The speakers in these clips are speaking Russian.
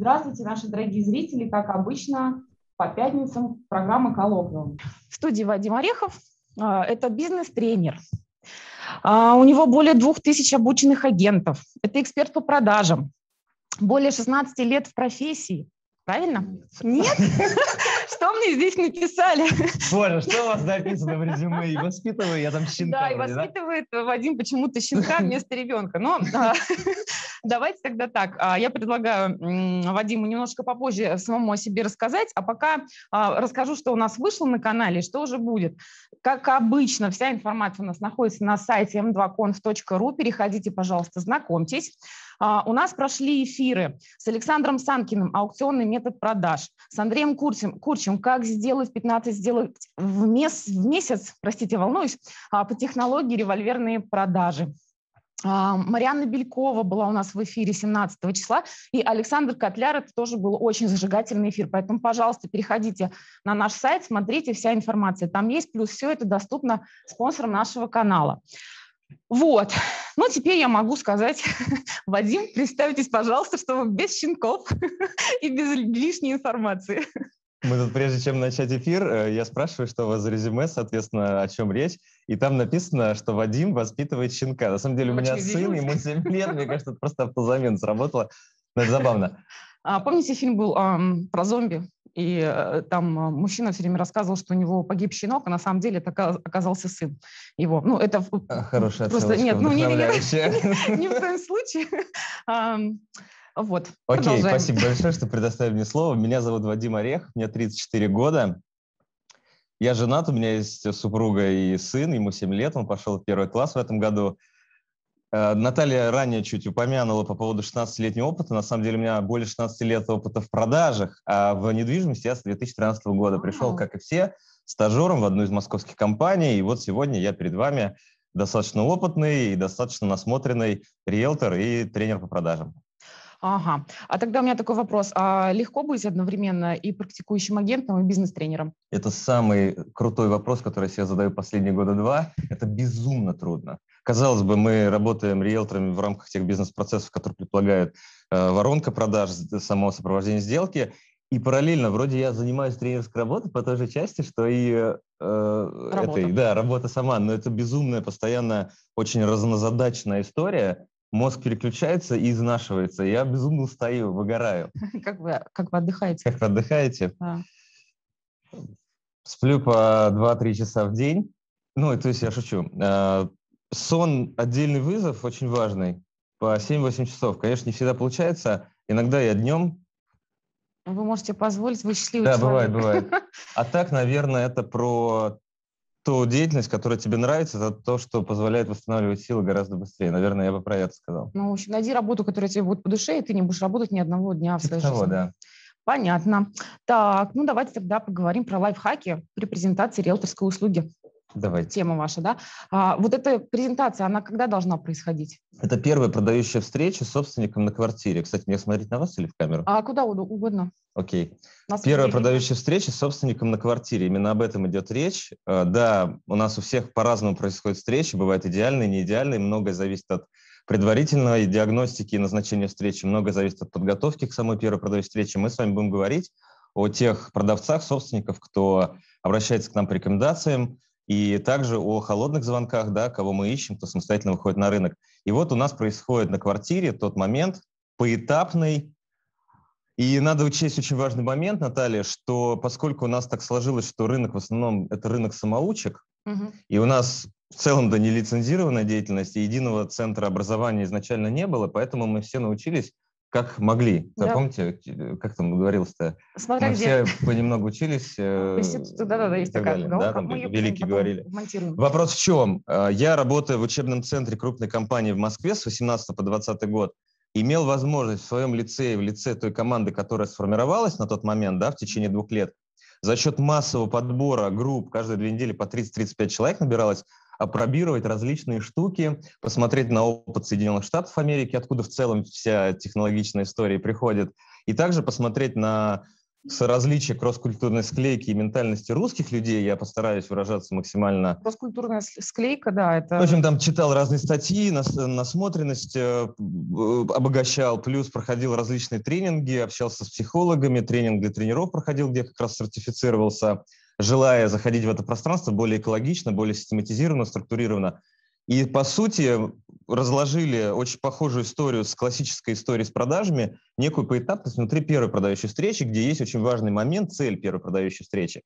Здравствуйте, наши дорогие зрители. Как обычно, по пятницам программа «Коллоквиум». В студии Вадим Орехов. А, это бизнес-тренер. А, у него более двух тысяч обученных агентов. Это эксперт по продажам. Более 16 лет в профессии. Правильно? Нет? Что мне здесь написали? Боже, что у вас написано в резюме? И воспитываю я там щенка. Да, и воспитывает Вадим почему-то щенка вместо ребенка. Но а, давайте тогда так. А, я предлагаю Вадиму немножко попозже самому о себе рассказать, а пока а, расскажу, что у нас вышло на канале, что уже будет. Как обычно, вся информация у нас находится на сайте m2conf.ru. Переходите, пожалуйста, знакомьтесь. А, у нас прошли эфиры с Александром Санкиным «Аукционный метод продаж», с Андреем Курчем, Курчем «Как сделать 15 сделок в, мес, в месяц», простите, волнуюсь, а, по технологии револьверные продажи. А, Марианна Белькова была у нас в эфире 17 числа, и Александр Котляр, это тоже был очень зажигательный эфир. Поэтому, пожалуйста, переходите на наш сайт, смотрите, вся информация там есть, плюс все это доступно спонсорам нашего канала. Вот. Ну, теперь я могу сказать, Вадим, представьтесь, пожалуйста, что вы без щенков и без лишней информации. Мы тут, прежде чем начать эфир, э, я спрашиваю, что у вас за резюме, соответственно, о чем речь. И там написано, что Вадим воспитывает щенка. На самом деле у меня сын, ему 7 лет, мне кажется, это просто автозамен сработало. Но это забавно. А, помните, фильм был эм, про зомби? И э, там э, мужчина все время рассказывал, что у него погиб щенок, а на самом деле это оказался сын его. Ну, это а, Хорошая просто нет, ну не, не, не, не в коем случае. Вот. Окей, продолжаем. спасибо большое, что предоставили мне слово. Меня зовут Вадим Орех, мне 34 года. Я женат, у меня есть супруга и сын, ему 7 лет, он пошел в первый класс в этом году. Э, Наталья ранее чуть упомянула по поводу 16-летнего опыта. На самом деле у меня более 16 лет опыта в продажах, а в недвижимости я с 2013 года пришел, как и все, стажером в одну из московских компаний. И вот сегодня я перед вами достаточно опытный и достаточно насмотренный риэлтор и тренер по продажам. Ага. А тогда у меня такой вопрос. А легко быть одновременно и практикующим агентом, и бизнес-тренером? Это самый крутой вопрос, который я себе задаю последние года два. Это безумно трудно. Казалось бы, мы работаем риэлторами в рамках тех бизнес-процессов, которые предполагают э, воронка продаж, само сопровождение сделки, и параллельно, вроде я занимаюсь тренерской работой по той же части, что и э, э работа. этой, да, работа сама, но это безумная, постоянно очень разнозадачная история, мозг переключается и изнашивается. Я безумно устаю, выгораю. Как вы, как вы отдыхаете? Как вы отдыхаете? Да. Сплю по 2-3 часа в день. Ну, то есть я шучу. А, сон – отдельный вызов, очень важный. По 7-8 часов. Конечно, не всегда получается. Иногда я днем вы можете позволить, вы счастливый да, человек. Да, бывает, бывает. А так, наверное, это про ту деятельность, которая тебе нравится, это то, что позволяет восстанавливать силы гораздо быстрее. Наверное, я бы про это сказал. Ну, в общем, найди работу, которая тебе будет по душе, и ты не будешь работать ни одного дня в типа своей того, жизни. да. Понятно. Так, ну давайте тогда поговорим про лайфхаки при презентации риэлторской услуги. Давайте. Тема ваша, да? А, вот эта презентация, она когда должна происходить? Это первая продающая встреча с собственником на квартире. Кстати, мне смотреть на вас или в камеру? А куда угодно. Окей. Okay. Первая время. продающая встреча с собственником на квартире. Именно об этом идет речь. А, да, у нас у всех по-разному происходят встречи. Бывают идеальные, не идеальные. Многое зависит от предварительной диагностики и назначения встречи. Многое зависит от подготовки к самой первой продающей встрече. Мы с вами будем говорить о тех продавцах, собственников, кто обращается к нам по рекомендациям, и также о холодных звонках, да, кого мы ищем, кто самостоятельно выходит на рынок. И вот у нас происходит на квартире тот момент поэтапный. И надо учесть очень важный момент, Наталья, что поскольку у нас так сложилось, что рынок в основном это рынок самоучек, угу. и у нас в целом да нелицензированная деятельность, и единого центра образования изначально не было, поэтому мы все научились как могли. Да. Запомните, э, как там говорилось-то? Смотря мы где. все понемногу учились. Э, да-да-да, есть такая далее. Ну, да, там великие говорили. Вопрос в чем? А, я работаю в учебном центре крупной компании в Москве с 18 по 20 год. Имел возможность в своем лице и в лице той команды, которая сформировалась на тот момент, да, в течение двух лет, за счет массового подбора групп, каждые две недели по 30-35 человек набиралось, опробировать различные штуки, посмотреть на опыт Соединенных Штатов Америки, откуда в целом вся технологичная история приходит, и также посмотреть на различие кросс-культурной склейки и ментальности русских людей, я постараюсь выражаться максимально... Кросс-культурная склейка, да, это... В общем, там читал разные статьи, нас, насмотренность э, э, обогащал, плюс проходил различные тренинги, общался с психологами, тренинг для тренеров проходил, где как раз сертифицировался желая заходить в это пространство более экологично, более систематизированно, структурированно. И, по сути, разложили очень похожую историю с классической историей с продажами, некую поэтапность внутри первой продающей встречи, где есть очень важный момент, цель первой продающей встречи.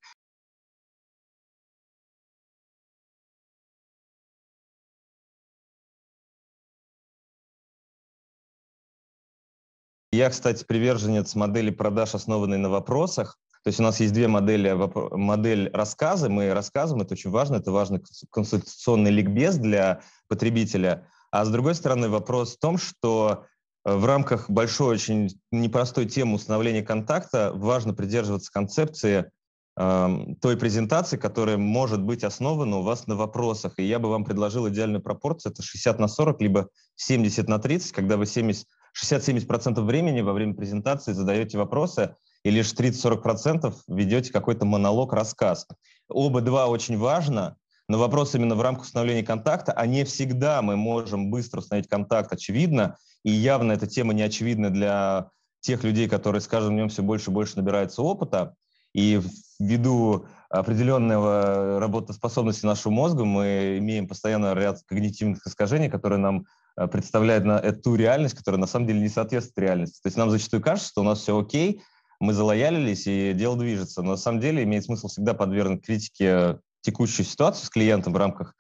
Я, кстати, приверженец модели продаж, основанной на вопросах. То есть у нас есть две модели, модель рассказа, мы рассказываем, это очень важно, это важный консультационный ликбез для потребителя. А с другой стороны, вопрос в том, что э, в рамках большой, очень непростой темы установления контакта важно придерживаться концепции эм, той презентации, которая может быть основана у вас на вопросах. И я бы вам предложил идеальную пропорцию, это 60 на 40, либо 70 на 30, когда вы 70, 60-70% времени во время презентации задаете вопросы, и лишь 30-40% ведете какой-то монолог, рассказ. Оба два очень важно, но вопрос именно в рамках установления контакта, а не всегда мы можем быстро установить контакт, очевидно, и явно эта тема не очевидна для тех людей, которые с каждым днем все больше и больше набираются опыта, и ввиду определенного работоспособности нашего мозга мы имеем постоянно ряд когнитивных искажений, которые нам э, представляют на эту реальность, которая на самом деле не соответствует реальности. То есть нам зачастую кажется, что у нас все окей, мы залоялились, и дело движется. Но на самом деле имеет смысл всегда подвергнуть критике текущую ситуацию с клиентом в рамках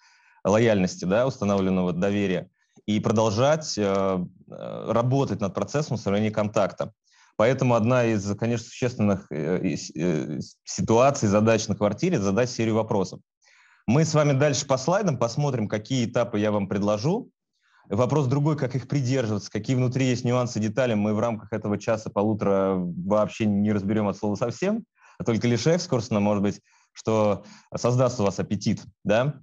лояльности, да, установленного доверия, и продолжать э, э работать над процессом сравнения контакта. Поэтому одна из, конечно, существенных э, э, ситуаций, задач на квартире – задать серию вопросов. Мы с вами дальше по слайдам посмотрим, какие этапы я вам предложу Вопрос другой, как их придерживаться, какие внутри есть нюансы, детали. Мы в рамках этого часа-полутора вообще не разберем от слова совсем, а только лишь экскурсно, может быть, что создаст у вас аппетит. Да?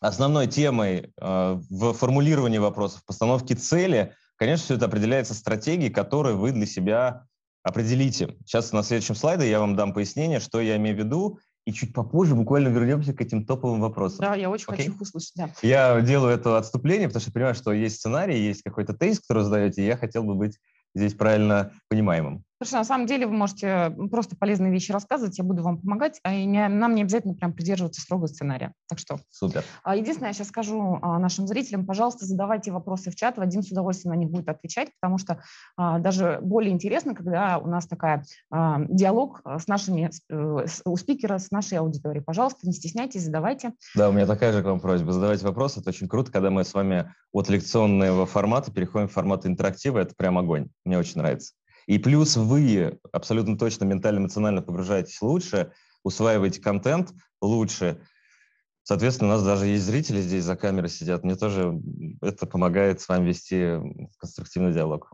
Основной темой э, в формулировании вопросов, постановке цели, конечно, все это определяется стратегией, которую вы для себя определите. Сейчас на следующем слайде я вам дам пояснение, что я имею в виду и чуть попозже буквально вернемся к этим топовым вопросам. Да, я очень Окей? хочу их услышать. Да. Я делаю это отступление, потому что понимаю, что есть сценарий, есть какой-то тезис, который вы задаете, и я хотел бы быть здесь правильно понимаемым. Слушай, на самом деле вы можете просто полезные вещи рассказывать, я буду вам помогать, а не, нам не обязательно прям придерживаться строгого сценария. Так что... Супер. А, единственное, я сейчас скажу а, нашим зрителям, пожалуйста, задавайте вопросы в чат, Вадим с удовольствием на них будет отвечать, потому что а, даже более интересно, когда у нас такая диалог с нашими, э, у спикера, с нашей аудиторией. Пожалуйста, не стесняйтесь, задавайте. Да, у меня такая же к вам просьба. Задавайте вопросы, это очень круто, когда мы с вами от лекционного формата переходим в формат интерактива, это прям огонь. Мне очень нравится. И плюс вы абсолютно точно ментально-эмоционально погружаетесь лучше, усваиваете контент лучше. Соответственно, у нас даже есть зрители здесь за камерой сидят. Мне тоже это помогает с вами вести конструктивный диалог.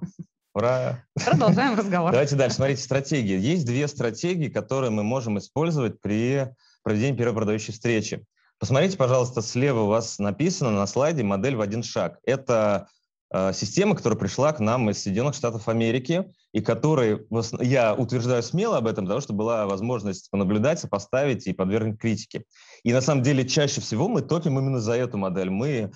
Ура! Продолжаем разговор. Давайте дальше. Смотрите, стратегии. Есть две стратегии, которые мы можем использовать при проведении первой продающей встречи. Посмотрите, пожалуйста, слева у вас написано на слайде модель в один шаг. Это Э, система, которая пришла к нам из Соединенных Штатов Америки, и которой, я утверждаю смело об этом, потому что была возможность понаблюдать, сопоставить и подвергнуть критике. И на самом деле чаще всего мы топим именно за эту модель. Мы,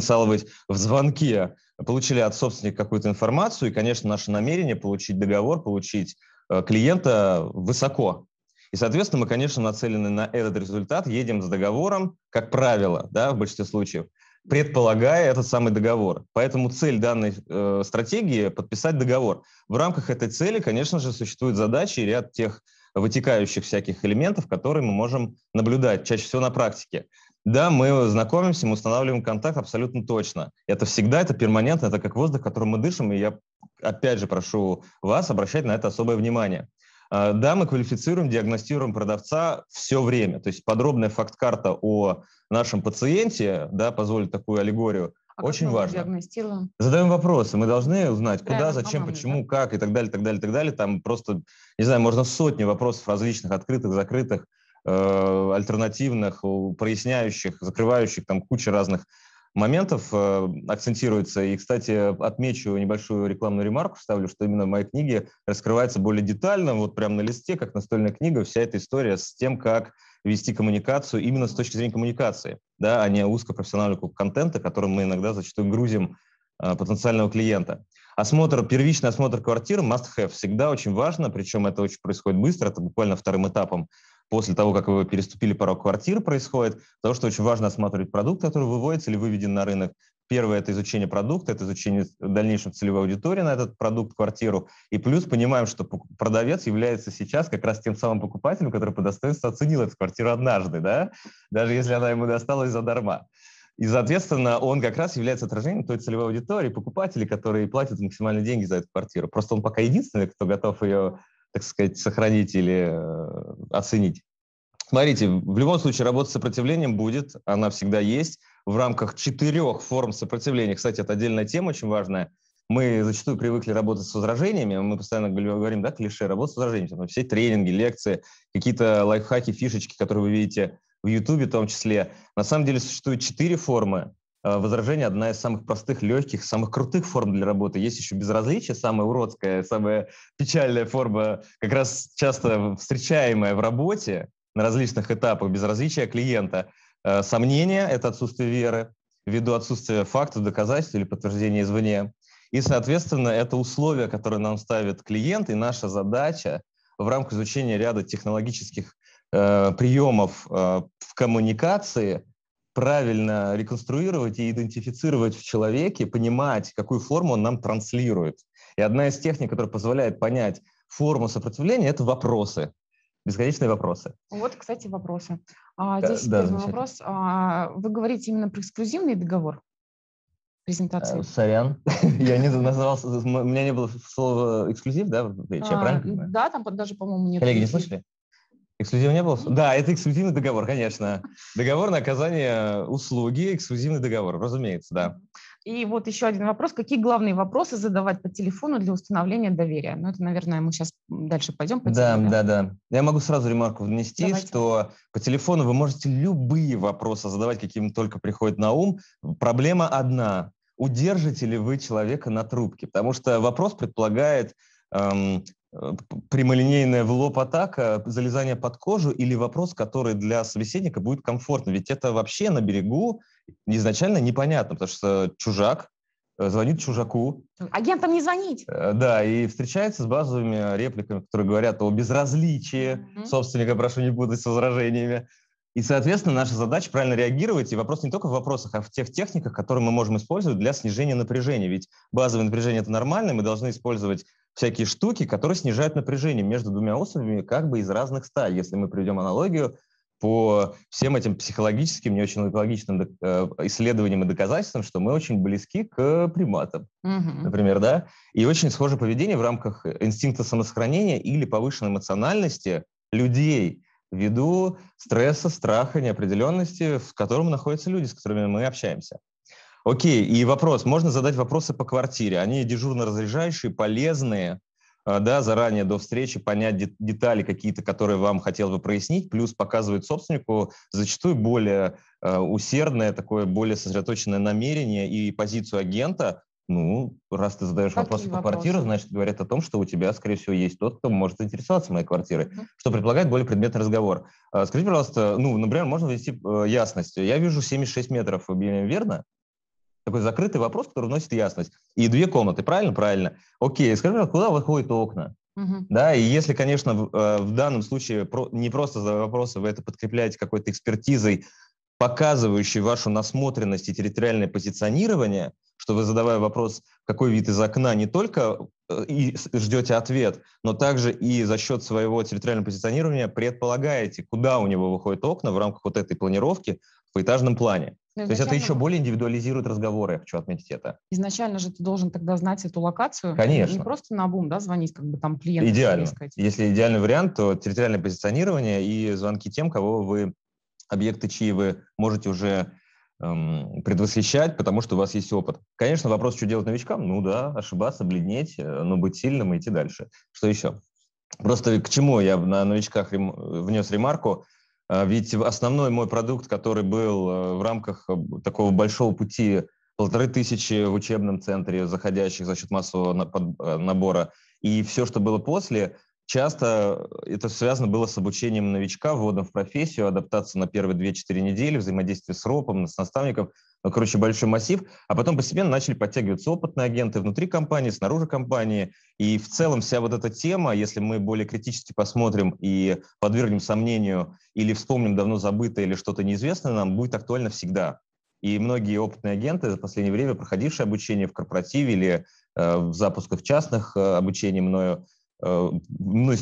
стало быть, в звонке получили от собственника какую-то информацию, и, конечно, наше намерение получить договор, получить э, клиента высоко. И, соответственно, мы, конечно, нацелены на этот результат, едем с договором, как правило, да, в большинстве случаев – предполагая этот самый договор. Поэтому цель данной э, стратегии – подписать договор. В рамках этой цели, конечно же, существуют задачи и ряд тех вытекающих всяких элементов, которые мы можем наблюдать, чаще всего на практике. Да, мы знакомимся, мы устанавливаем контакт абсолютно точно. Это всегда, это перманентно, это как воздух, которым мы дышим, и я опять же прошу вас обращать на это особое внимание. А, да, мы квалифицируем, диагностируем продавца все время. То есть подробная факт-карта о нашем пациенте, да, позволит такую аллегорию, а очень важно. Диагностируем? Задаем вопросы. Мы должны узнать, куда, Реально, зачем, почему, да. как и так далее, так далее, так далее. Там просто, не знаю, можно сотни вопросов различных, открытых, закрытых, э, альтернативных, проясняющих, закрывающих, там куча разных моментов э, акцентируется. И, кстати, отмечу небольшую рекламную ремарку, ставлю, что именно в моей книге раскрывается более детально, вот прямо на листе, как настольная книга, вся эта история с тем, как вести коммуникацию именно с точки зрения коммуникации, да, а не узкопрофессионального контента, которым мы иногда зачастую грузим э, потенциального клиента. Осмотр, первичный осмотр квартиры must have всегда очень важно, причем это очень происходит быстро, это буквально вторым этапом после того, как вы переступили порог квартир, происходит, потому что очень важно осматривать продукт, который выводится или выведен на рынок. Первое – это изучение продукта, это изучение дальнейшем целевой аудитории на этот продукт, квартиру. И плюс понимаем, что продавец является сейчас как раз тем самым покупателем, который по достоинству оценил эту квартиру однажды, да? даже если она ему досталась за дарма. И, соответственно, он как раз является отражением той целевой аудитории, покупателей, которые платят максимальные деньги за эту квартиру. Просто он пока единственный, кто готов ее так сказать, сохранить или э, оценить. Смотрите, в любом случае работа с сопротивлением будет, она всегда есть. В рамках четырех форм сопротивления, кстати, это отдельная тема, очень важная, мы зачастую привыкли работать с возражениями, мы постоянно говорим, да, клише, работа с возражениями, все тренинги, лекции, какие-то лайфхаки, фишечки, которые вы видите в Ютубе в том числе. На самом деле существует четыре формы Э, возражение одна из самых простых, легких, самых крутых форм для работы. Есть еще безразличие, самая уродская, самая печальная форма, как раз часто встречаемая в работе на различных этапах, безразличие клиента. Э, сомнение – это отсутствие веры ввиду отсутствия фактов, доказательств или подтверждения извне. И, соответственно, это условия, которые нам ставит клиент, и наша задача в рамках изучения ряда технологических э, приемов э, в коммуникации – правильно реконструировать и идентифицировать в человеке, понимать, какую форму он нам транслирует. И одна из техник, которая позволяет понять форму сопротивления, это вопросы. Бесконечные вопросы. Вот, кстати, вопросы. А, э, здесь да, да вопрос. А, вы говорите именно про эксклюзивный договор? презентации? Э, сорян. Я не называл, у меня не было слова эксклюзив, да, я а, правильно Да, там даже, по-моему, нет. Коллеги, не слышали? Эксклюзива не был. Да, это эксклюзивный договор, конечно. Договор на оказание услуги, эксклюзивный договор, разумеется, да. И вот еще один вопрос. Какие главные вопросы задавать по телефону для установления доверия? Ну, это, наверное, мы сейчас дальше пойдем по Да, да, да. Я могу сразу ремарку внести, Давайте. что по телефону вы можете любые вопросы задавать, каким только приходит на ум. Проблема одна. Удержите ли вы человека на трубке? Потому что вопрос предполагает эм, Э, прямолинейная в лоб атака, залезание под кожу или вопрос, который для собеседника будет комфортно. Ведь это вообще на берегу изначально непонятно, потому что чужак э, звонит чужаку. Агентам не звонить. Э, да, и встречается с базовыми репликами, которые говорят о безразличии mm-hmm. собственника, прошу не путать с возражениями. И, соответственно, наша задача правильно реагировать. И вопрос не только в вопросах, а в тех техниках, которые мы можем использовать для снижения напряжения. Ведь базовое напряжение – это нормально, мы должны использовать всякие штуки, которые снижают напряжение между двумя особями как бы из разных стадий. Если мы приведем аналогию по всем этим психологическим, не очень логичным э, исследованиям и доказательствам, что мы очень близки к приматам, угу. например, да, и очень схоже поведение в рамках инстинкта самосохранения или повышенной эмоциональности людей ввиду стресса, страха, неопределенности, в котором находятся люди, с которыми мы общаемся. Окей, и вопрос. Можно задать вопросы по квартире? Они дежурно разряжающие, полезные, а, да, заранее до встречи понять детали какие-то, которые вам хотел бы прояснить, плюс показывает собственнику зачастую более а, усердное, такое более сосредоточенное намерение и позицию агента, ну, раз ты задаешь Какие вопросы по вопросы? квартире, значит, говорят о том, что у тебя, скорее всего, есть тот, кто может заинтересоваться моей квартирой, mm-hmm. что предполагает более предметный разговор. А, скажите, пожалуйста, ну, например, можно ввести э, ясность. Я вижу 76 метров, верно? такой закрытый вопрос, который вносит ясность. И две комнаты, правильно? Правильно. Окей, скажи, пожалуйста, куда выходят окна? Угу. Да, и если, конечно, в, э, в данном случае не просто за вопросы вы это подкрепляете какой-то экспертизой, показывающей вашу насмотренность и территориальное позиционирование, что вы, задавая вопрос, какой вид из окна, не только э, и ждете ответ, но также и за счет своего территориального позиционирования предполагаете, куда у него выходят окна в рамках вот этой планировки, поэтажном плане. изначально... Ну, то есть это еще более индивидуализирует разговоры, я хочу отметить это. Изначально же ты должен тогда знать эту локацию. Конечно. Не просто на бум, да, звонить как бы там клиенту. Идеально. Искать. Если идеальный вариант, то территориальное позиционирование и звонки тем, кого вы, объекты, чьи вы можете уже эм, предвосхищать, потому что у вас есть опыт. Конечно, вопрос, что делать новичкам? Ну да, ошибаться, бледнеть, э, но быть сильным и идти дальше. Что еще? Просто к чему я на новичках рем... внес ремарку – а ведь основной мой продукт, который был э, в рамках э, такого большого пути полторы тысячи в учебном центре заходящих за счет массового э, набора, и все, что было после, часто это связано было с обучением новичка, вводом в профессию, адаптацией на первые 2-4 недели, взаимодействие с РОПом, с наставником – ну, короче, большой массив, а потом постепенно начали подтягиваться опытные агенты внутри компании, снаружи компании, и в целом вся вот эта тема, если мы более критически посмотрим и подвергнем сомнению или вспомним давно забытое или что-то неизвестное нам, будет актуально всегда. И многие опытные агенты за последнее время, проходившие обучение в корпоративе или э, в запусках частных э, обучений мною, э, ну,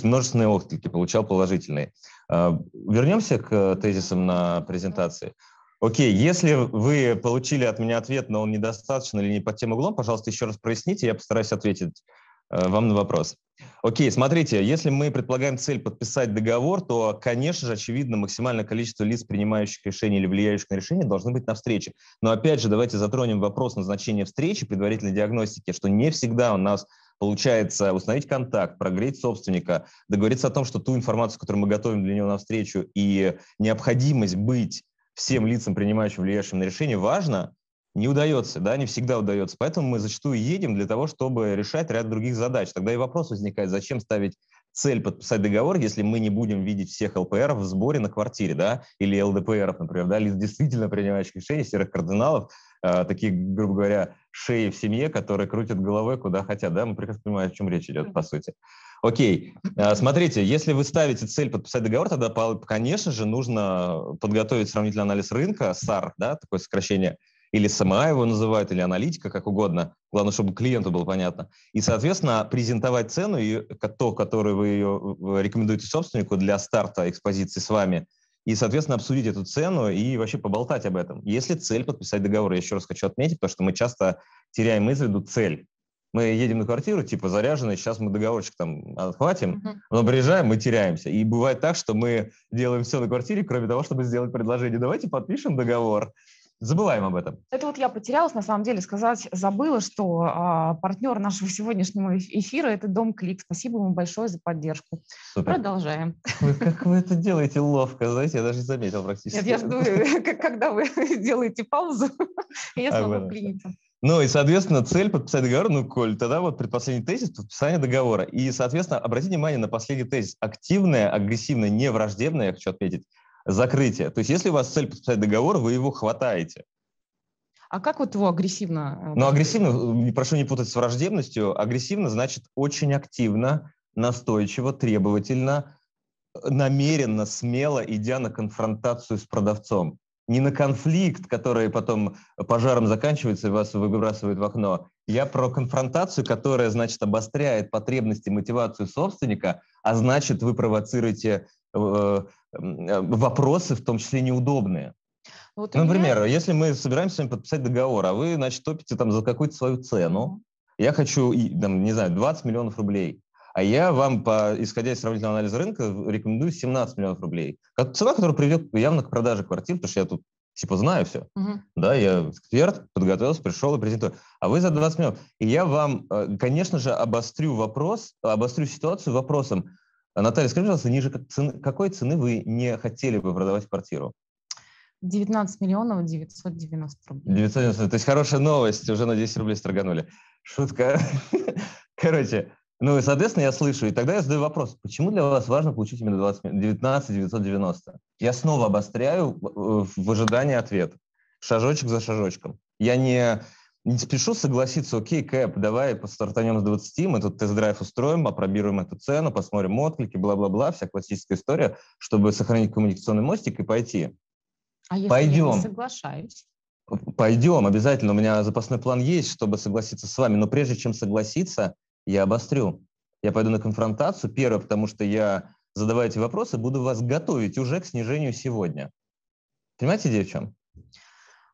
множественные отклики, получал положительные. Э, вернемся к э, тезисам на презентации. Окей, если вы получили от меня ответ, но он недостаточно или не под тем углом, пожалуйста, еще раз проясните, я постараюсь ответить э, вам на вопрос. Окей, смотрите, если мы предполагаем цель подписать договор, то, конечно же, очевидно, максимальное количество лиц, принимающих решения или влияющих на решение, должны быть на встрече. Но опять же, давайте затронем вопрос назначения встречи, предварительной диагностики, что не всегда у нас получается установить контакт, прогреть собственника, договориться о том, что ту информацию, которую мы готовим для него на встречу, и необходимость быть всем лицам, принимающим влияющим на решение, важно, не удается, да, не всегда удается. Поэтому мы зачастую едем для того, чтобы решать ряд других задач. Тогда и вопрос возникает, зачем ставить цель подписать договор, если мы не будем видеть всех ЛПР в сборе на квартире, да, или ЛДПРов, например, да, лиц действительно принимающих решения, серых кардиналов, э, таких, грубо говоря, шеи в семье, которые крутят головой куда хотят, да, мы прекрасно понимаем, о чем речь идет, по сути. Окей, а, смотрите, если вы ставите цель подписать договор, тогда, конечно же, нужно подготовить сравнительный анализ рынка, SAR, да, такое сокращение, или СМА его называют, или аналитика, как угодно. Главное, чтобы клиенту было понятно. И, соответственно, презентовать цену, и то, которую вы ее рекомендуете собственнику для старта экспозиции с вами, и, соответственно, обсудить эту цену и вообще поболтать об этом. Если цель подписать договор, я еще раз хочу отметить, потому что мы часто теряем из виду цель мы едем на квартиру, типа, заряженные, сейчас мы договорчик там отхватим, uh-huh. но приезжаем, мы теряемся. И бывает так, что мы делаем все на квартире, кроме того, чтобы сделать предложение. Давайте подпишем договор. Забываем об этом. Это вот я потерялась, на самом деле, сказать забыла, что а, партнер нашего сегодняшнего эфира – это Дом Клик. Спасибо ему большое за поддержку. Супер. Продолжаем. Вы, как вы это делаете ловко, знаете, я даже не заметил практически. Нет, я жду, когда вы делаете паузу, я смогу вклиниться. Ну и, соответственно, цель подписать договор, ну, Коль, тогда вот предпоследний тезис – подписание договора. И, соответственно, обратите внимание на последний тезис – активное, агрессивное, не враждебное, я хочу отметить, закрытие. То есть если у вас цель подписать договор, вы его хватаете. А как вот его агрессивно? Э, ну, агрессивно, э, прошу не путать с враждебностью, агрессивно значит очень активно, настойчиво, требовательно, намеренно, смело идя на конфронтацию с продавцом не на конфликт, который потом пожаром заканчивается и вас выбрасывает в окно. Я про конфронтацию, которая, значит, обостряет потребности, мотивацию собственника, а значит, вы провоцируете э, э, вопросы, в том числе неудобные. Вот ну, Например, меня... если мы собираемся с вами подписать договор, а вы, значит, топите там за какую-то свою цену, я хочу, там, не знаю, 20 миллионов рублей, а я вам, по, исходя из сравнительного анализа рынка, рекомендую 17 миллионов рублей. Как цена, которая приведет явно к продаже квартир, потому что я тут типа знаю все. Угу. Да, я эксперт, подготовился, пришел и презентую. А вы за 20 миллионов. И я вам, э, конечно же, обострю вопрос, обострю ситуацию вопросом. Наталья, скажите, пожалуйста, ниже какой цены вы не хотели бы продавать квартиру? 19 миллионов 990 рублей. 990, то есть хорошая новость, уже на 10 рублей строганули. Шутка. Короче, ну и, соответственно, я слышу, и тогда я задаю вопрос, почему для вас важно получить именно 20, 19 990? Я снова обостряю в э, ожидании ответа, шажочек за шажочком. Я не, не спешу согласиться, окей, Кэп, давай постартанем с 20, мы тут тест-драйв устроим, опробируем эту цену, посмотрим отклики, бла-бла-бла, вся классическая история, чтобы сохранить коммуникационный мостик и пойти. А если Пойдем. я не соглашаюсь? Пойдем, обязательно. У меня запасной план есть, чтобы согласиться с вами. Но прежде чем согласиться, я обострю. Я пойду на конфронтацию, первое, потому что я, задавая эти вопросы, буду вас готовить уже к снижению сегодня. Понимаете, идея в чем?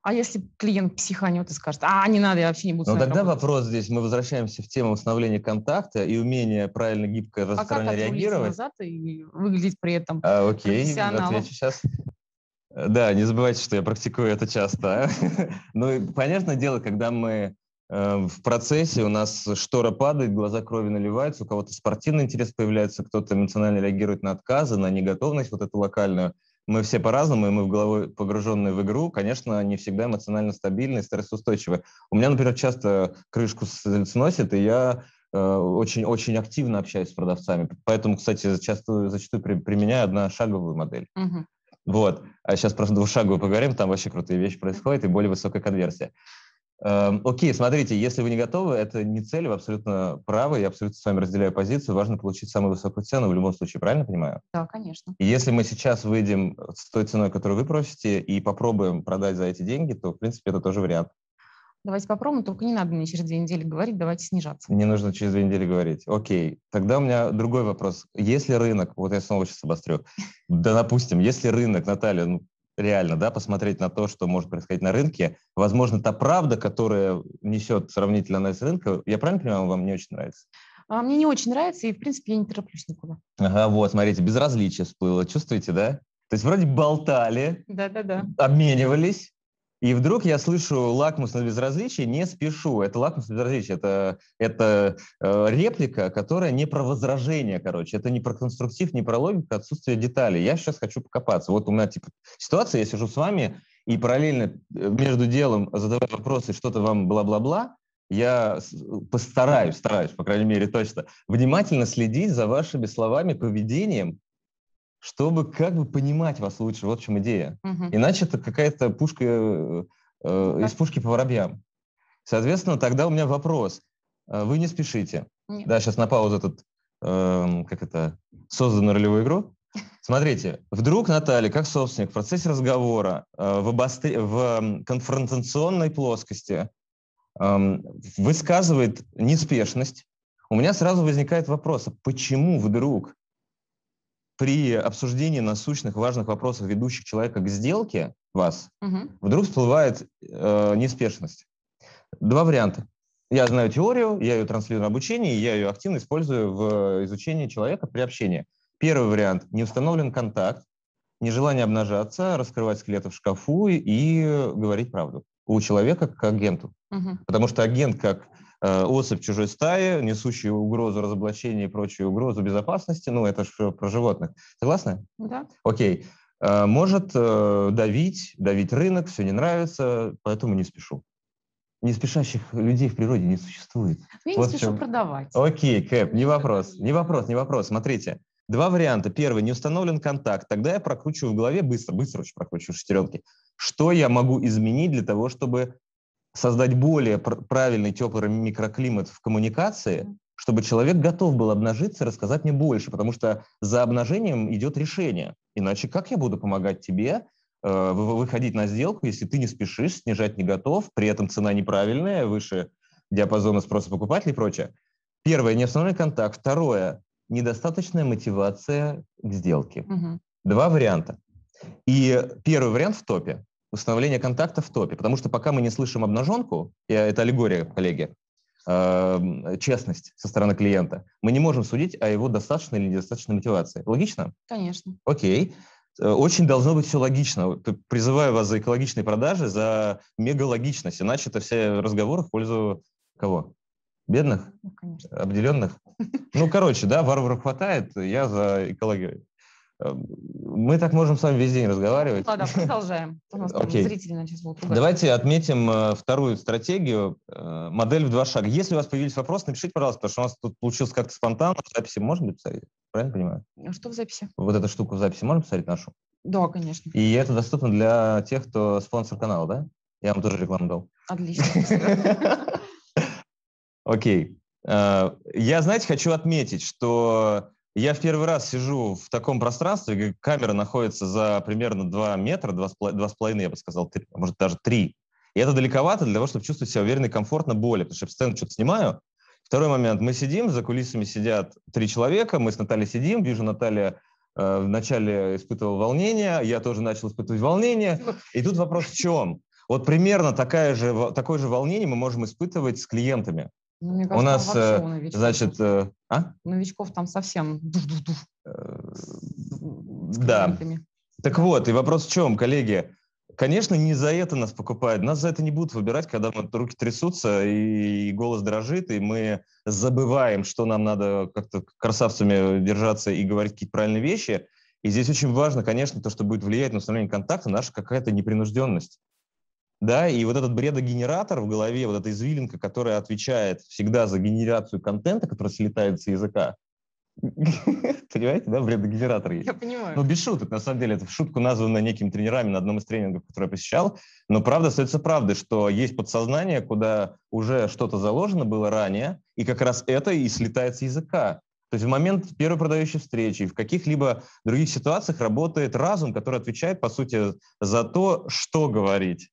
А если клиент психанет и скажет, а, не надо, я вообще не буду Ну, тогда работать. вопрос здесь, мы возвращаемся в тему восстановления контакта и умения правильно, гибко, разносторонне а как реагировать. назад и выглядеть при этом а, Окей, отвечу сейчас. Да, не забывайте, что я практикую это часто. ну, понятное дело, когда мы Э, в процессе у нас штора падает, глаза крови наливаются, у кого-то спортивный интерес появляется, кто-то эмоционально реагирует на отказы, на неготовность вот эту локальную. Мы все по-разному, и мы в головой погруженные в игру, конечно, не всегда эмоционально стабильны и стрессоустойчивы. У меня, например, часто крышку сносит, и я э, очень-очень активно общаюсь с продавцами. Поэтому, кстати, часто, зачастую при, применяю одношаговую модель. Uh -huh. Вот. А сейчас просто двушаговую поговорим, там вообще крутые вещи происходят и более высокая конверсия. Эм, окей, смотрите, если вы не готовы, это не цель, вы абсолютно правы, я абсолютно с вами разделяю позицию, важно получить самую высокую цену в любом случае, правильно понимаю? Да, конечно. И если мы сейчас выйдем с той ценой, которую вы просите, и попробуем продать за эти деньги, то, в принципе, это тоже вариант. Давайте попробуем, только не надо мне через две недели говорить, давайте снижаться. Не нужно через две недели говорить. Окей. Тогда у меня другой вопрос. Если рынок, вот я снова сейчас обострю, да допустим, если рынок, Наталья, ну, реально да, посмотреть на то, что может происходить на рынке. Возможно, та правда, которая несет сравнительно анализ рынка, я правильно понимаю, вам не очень нравится? А мне не очень нравится, и, в принципе, я не тороплюсь никуда. Ага, вот, смотрите, безразличие всплыло. Чувствуете, да? То есть вроде болтали, да, да, да. обменивались, и вдруг я слышу лакмус на безразличие, не спешу. Это лакмус на безразличие, это, это э, реплика, которая не про возражение, короче. Это не про конструктив, не про логику, а отсутствие деталей. Я сейчас хочу покопаться. Вот у меня типа ситуация, я сижу с вами, и параллельно э, между делом задавая вопросы, что-то вам бла-бла-бла, я постараюсь, стараюсь, по крайней мере, точно, внимательно следить за вашими словами, поведением чтобы как бы понимать вас лучше. Вот в чем идея. Угу. Иначе это какая-то пушка э, да. Э, из пушки по воробьям. Соответственно, тогда у меня вопрос. Э, вы не спешите. Нет. Да, сейчас на паузу этот, э, как это, созданную ролевую игру. Смотрите, вдруг Наталья, как собственник, в процессе разговора, э, в, обостр... в конфронтационной плоскости э, высказывает неспешность, у меня сразу возникает вопрос, а почему вдруг при обсуждении насущных важных вопросов, ведущих человека к сделке вас, угу. вдруг всплывает э, неспешность. Два варианта. Я знаю теорию, я ее транслирую на обучении, я ее активно использую в э, изучении человека при общении. Первый вариант – не установлен контакт, нежелание обнажаться, раскрывать скелеты в шкафу и говорить правду у человека как агенту. Угу. Потому что агент как Э, особь чужой стаи, несущая угрозу разоблачения и прочую угрозу безопасности. Ну, это же про животных. Согласны? Да. Окей. Э, может э, давить, давить рынок, все не нравится, поэтому не спешу. Не спешащих людей в природе не существует. Я не спешу чем... продавать. Окей, Кэп, не вопрос, не вопрос, не вопрос. Смотрите, Два варианта. Первый, не установлен контакт. Тогда я прокручиваю в голове быстро, быстро очень прокручиваю шестеренки. Что я могу изменить для того, чтобы создать более правильный теплый микроклимат в коммуникации, чтобы человек готов был обнажиться и рассказать мне больше, потому что за обнажением идет решение. Иначе как я буду помогать тебе э, выходить на сделку, если ты не спешишь, снижать не готов, при этом цена неправильная, выше диапазона спроса покупателей и прочее. Первое, не основной контакт. Второе, недостаточная мотивация к сделке. Угу. Два варианта. И первый вариант в топе установление контакта в топе, потому что пока мы не слышим обнаженку, и это аллегория, коллеги, э, честность со стороны клиента, мы не можем судить о его достаточной или недостаточной мотивации. Логично? Конечно. Окей. Э, очень должно быть все логично. Э, призываю вас за экологичные продажи, за мегалогичность, иначе это все разговоры в пользу кого? Бедных? Ну, конечно. Обделенных? Ну, короче, да, варваров хватает, я за экологию. Э, мы так можем с вами весь день разговаривать. Ладно, продолжаем. У нас okay. зрители начали Давайте отметим э, вторую стратегию, э, модель в два шага. Если у вас появились вопросы, напишите, пожалуйста, потому что у нас тут получилось как-то спонтанно. В записи можно написать? Правильно понимаю? А что в записи? Вот эта штука в записи можно посмотреть нашу? Да, конечно. И это доступно для тех, кто спонсор канала, да? Я вам тоже рекламу дал. Отлично. Окей. Я, знаете, хочу отметить, что я в первый раз сижу в таком пространстве, где камера находится за примерно 2 метра, 2,5, я бы сказал, 3, а может даже 3. И это далековато для того, чтобы чувствовать себя уверенно и комфортно более, потому что я постоянно что-то снимаю. Второй момент. Мы сидим, за кулисами сидят три человека, мы с Натальей сидим, вижу Наталья э, вначале испытывал волнение, я тоже начал испытывать волнение. И тут вопрос в чем? Вот примерно такая же, такое же волнение мы можем испытывать с клиентами. Ну, кажется, э, у нас, там новичков, значит, э, а? Новичков там совсем э, Да. Так вот, и вопрос в чем, коллеги? Конечно, не за это нас покупают. Нас за это не будут выбирать, когда руки трясутся и голос дрожит, и мы забываем, что нам надо как-то красавцами держаться и говорить какие-то правильные вещи. И здесь очень важно, конечно, то, что будет влиять на установление контакта, наша какая-то непринужденность да, и вот этот бредогенератор в голове, вот эта извилинка, которая отвечает всегда за генерацию контента, который слетает с языка, Понимаете, да, бредогенератор есть? Я понимаю. Ну, без шуток, на самом деле, это в шутку названо некими тренерами на одном из тренингов, который я посещал, но правда остается правдой, что есть подсознание, куда уже что-то заложено было ранее, и как раз это и слетает с языка. То есть в момент первой продающей встречи, в каких-либо других ситуациях работает разум, который отвечает, по сути, за то, что говорить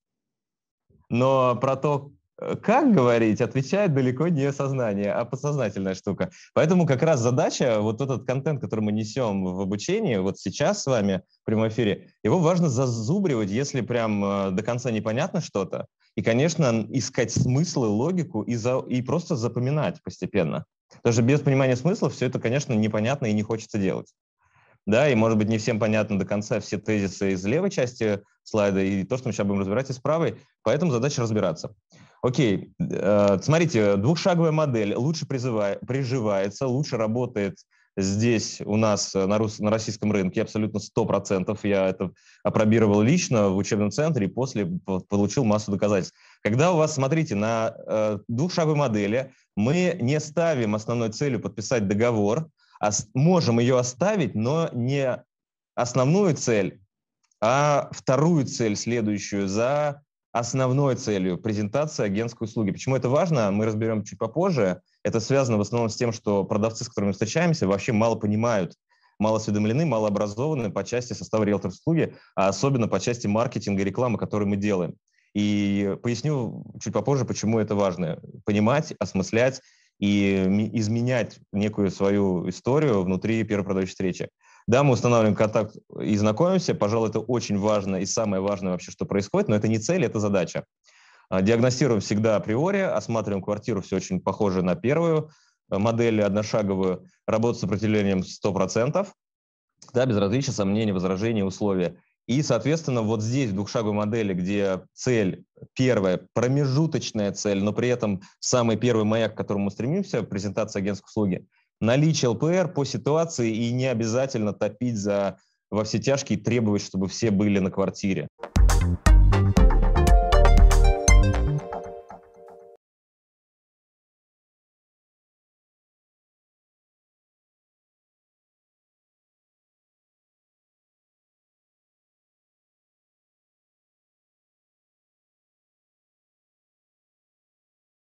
но про то, э, как говорить, отвечает далеко не сознание, а подсознательная штука. Поэтому как раз задача, вот этот контент, который мы несем в обучении, вот сейчас с вами в прямом эфире, его важно зазубривать, если прям э, до конца непонятно что-то. И, конечно, искать смыслы, логику и, за, и просто запоминать постепенно. Потому без понимания смысла все это, конечно, непонятно и не хочется делать да, и, может быть, не всем понятно до конца все тезисы из левой части слайда и то, что мы сейчас будем разбирать из правой, поэтому задача разбираться. Окей, э, смотрите, двухшаговая модель лучше призывай, приживается, лучше работает здесь у нас на, рус, на российском рынке абсолютно 100%. Я это опробировал лично в учебном центре и после получил массу доказательств. Когда у вас, смотрите, на э, двухшаговой модели мы не ставим основной целью подписать договор, можем ее оставить, но не основную цель, а вторую цель, следующую за основной целью презентации агентской услуги. Почему это важно, мы разберем чуть попозже. Это связано в основном с тем, что продавцы, с которыми мы встречаемся, вообще мало понимают, мало осведомлены, мало образованы по части состава риэлтор-услуги, а особенно по части маркетинга и рекламы, которую мы делаем. И поясню чуть попозже, почему это важно понимать, осмыслять и изменять некую свою историю внутри первой продающей встречи. Да, мы устанавливаем контакт и знакомимся. Пожалуй, это очень важно и самое важное вообще, что происходит, но это не цель, это задача. А, диагностируем всегда априори, осматриваем квартиру, все очень похоже на первую а, модель одношаговую, работу с сопротивлением 100%, да, без безразличие, сомнений, возражений, условия. И, соответственно, вот здесь, в двухшаговой модели, где цель первая, промежуточная цель, но при этом самый первый маяк, к которому мы стремимся, презентация агентской услуги, наличие ЛПР по ситуации и не обязательно топить за во все тяжкие требовать, чтобы все были на квартире.